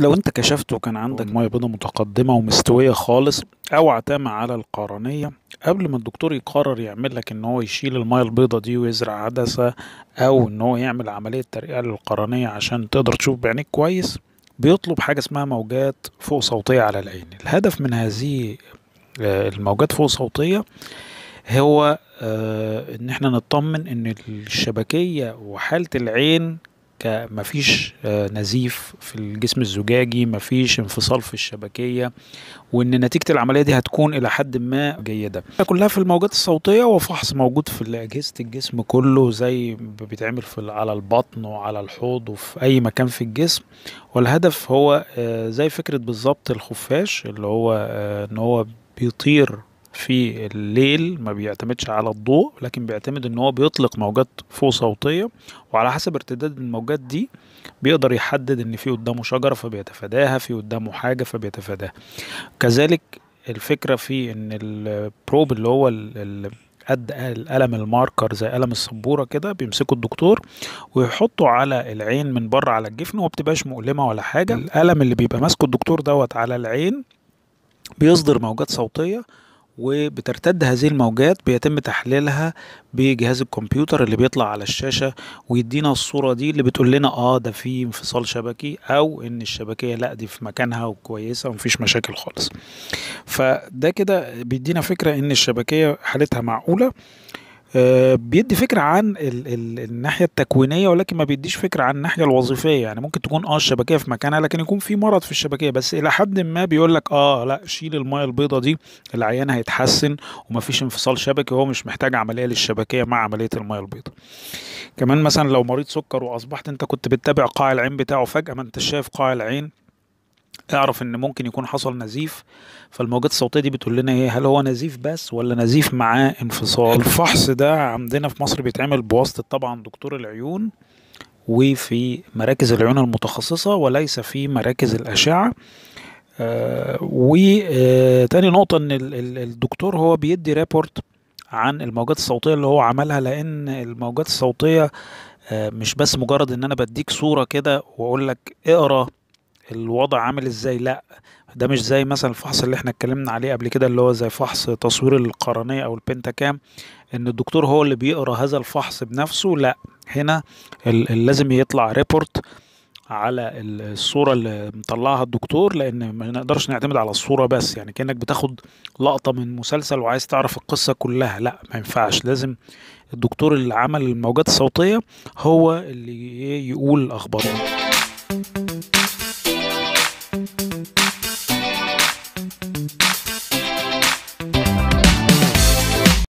لو انت كشفت وكان عندك ميه بيضاء متقدمه ومستويه خالص او اعتمى على القرنيه قبل ما الدكتور يقرر يعمل لك ان هو يشيل الميه البيضاء دي ويزرع عدسه او ان هو يعمل عمليه ترقيع للقرنيه عشان تقدر تشوف بعينيك كويس بيطلب حاجه اسمها موجات فوق صوتيه على العين الهدف من هذه آه، الموجات فوق صوتيه هو آه، ان احنا نطمن ان الشبكيه وحاله العين مفيش آه، نزيف في الجسم الزجاجي مفيش انفصال في الشبكية وان نتيجة العملية دي هتكون الى حد ما جيدة كلها في الموجات الصوتية وفحص موجود في اجهزة الجسم كله زي بيتعمل في على البطن وعلى الحوض وفي اي مكان في الجسم والهدف هو آه، زي فكرة بالظبط الخفاش اللي هو آه، ان هو بيطير في الليل ما بيعتمدش على الضوء لكن بيعتمد ان هو بيطلق موجات فوق صوتيه وعلى حسب ارتداد الموجات دي بيقدر يحدد ان في قدامه شجره فبيتفاداها في قدامه حاجه فبيتفاداها كذلك الفكره في ان البروب اللي هو قد القلم الماركر زي قلم السبوره كده بيمسكه الدكتور ويحطه على العين من بره على الجفن وما بتبقاش مؤلمه ولا حاجه القلم اللي بيبقى ماسكه الدكتور دوت على العين بيصدر موجات صوتيه وبترتد هذه الموجات بيتم تحليلها بجهاز الكمبيوتر اللي بيطلع على الشاشة ويدينا الصورة دي اللي بتقول لنا اه ده في انفصال شبكي او ان الشبكية لا دي في مكانها وكويسة ومفيش مشاكل خالص فده كده بيدينا فكرة ان الشبكية حالتها معقولة آه، بيدي فكره عن ال ال الناحيه التكوينيه ولكن ما بيديش فكره عن الناحيه الوظيفيه يعني ممكن تكون اه الشبكيه في مكانها لكن يكون في مرض في الشبكيه بس الى حد ما بيقول لك اه لا شيل الميه البيضه دي العيان هيتحسن ومفيش انفصال شبكي وهو مش محتاج عمليه للشبكيه مع عمليه الميه البيضه كمان مثلا لو مريض سكر واصبحت انت كنت بتتابع قاع العين بتاعه فجاه ما انت شايف قاع العين اعرف ان ممكن يكون حصل نزيف فالموجات الصوتيه دي بتقول لنا ايه هل هو نزيف بس ولا نزيف معاه انفصال الفحص ده عندنا في مصر بيتعمل بواسطه طبعا دكتور العيون وفي مراكز العيون المتخصصه وليس في مراكز الاشعه آه وتاني آه، نقطه ان الدكتور هو بيدي ريبورت عن الموجات الصوتيه اللي هو عملها لان الموجات الصوتيه آه مش بس مجرد ان انا بديك صوره كده واقول لك اقرا الوضع عامل ازاي لا ده مش زي مثلا الفحص اللي احنا اتكلمنا عليه قبل كده اللي هو زي فحص تصوير القرنية او البنتاكام ان الدكتور هو اللي بيقرا هذا الفحص بنفسه لا هنا لازم يطلع ريبورت على الصورة اللي مطلعها الدكتور لأن ما نقدرش نعتمد على الصورة بس يعني كأنك بتاخد لقطة من مسلسل وعايز تعرف القصة كلها لا ما ينفعش لازم الدكتور اللي عمل الموجات الصوتية هو اللي يقول أخباره